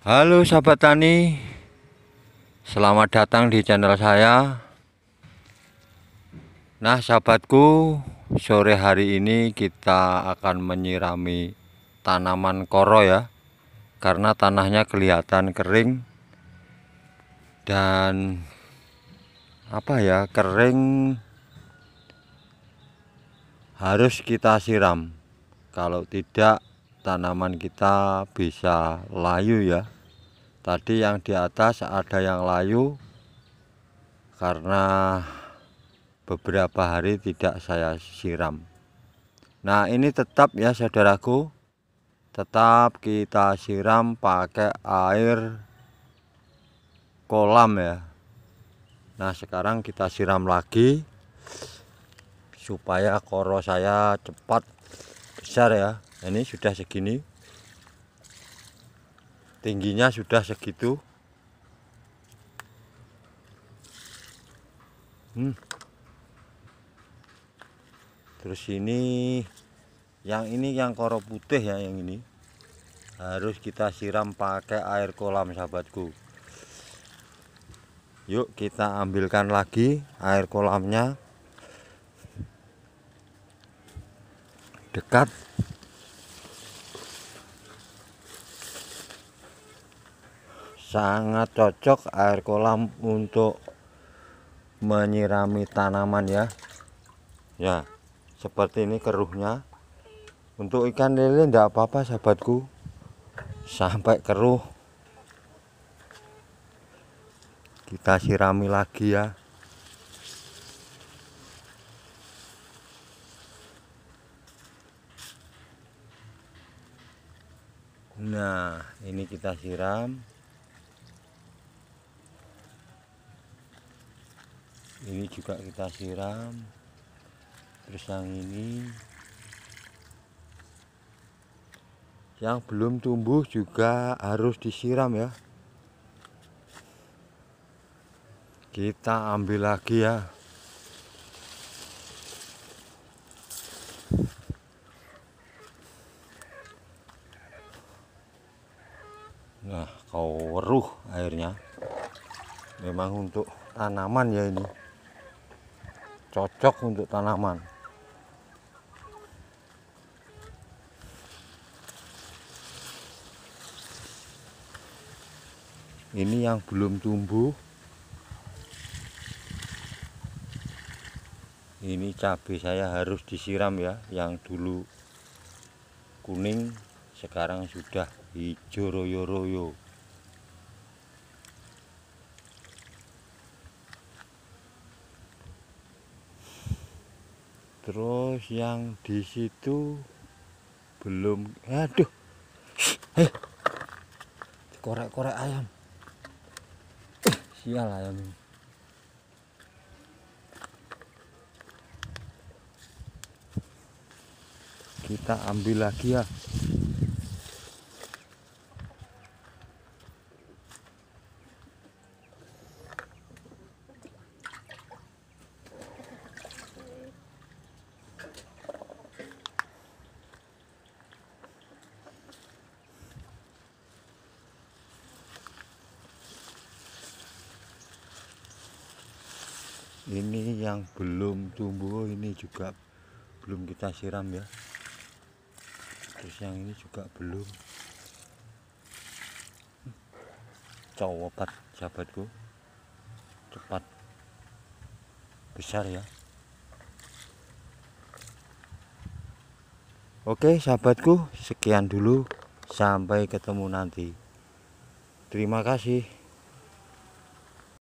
Halo sahabat tani Selamat datang di channel saya Nah sahabatku Sore hari ini kita akan menyirami tanaman koro ya Karena tanahnya kelihatan kering Dan Apa ya kering Harus kita siram Kalau tidak tanaman kita bisa layu ya tadi yang di atas ada yang layu karena beberapa hari tidak saya siram nah ini tetap ya saudaraku tetap kita siram pakai air kolam ya nah sekarang kita siram lagi supaya koro saya cepat besar ya ini sudah segini tingginya sudah segitu hmm. terus ini yang ini yang koro putih ya yang ini harus kita siram pakai air kolam sahabatku yuk kita ambilkan lagi air kolamnya dekat sangat cocok air kolam untuk menyirami tanaman ya ya seperti ini keruhnya untuk ikan lele tidak apa-apa sahabatku sampai keruh kita sirami lagi ya nah ini kita siram ini juga kita siram terus yang ini yang belum tumbuh juga harus disiram ya kita ambil lagi ya nah kau ruh airnya memang untuk tanaman ya ini cocok untuk tanaman ini yang belum tumbuh ini cabai saya harus disiram ya yang dulu kuning sekarang sudah hijau royo-royo terus yang di situ belum aduh hei eh. korek-korek ayam sial ayam ini kita ambil lagi ya ini yang belum tumbuh ini juga belum kita siram ya terus yang ini juga belum cowokat sahabatku cepat besar ya oke sahabatku sekian dulu sampai ketemu nanti terima kasih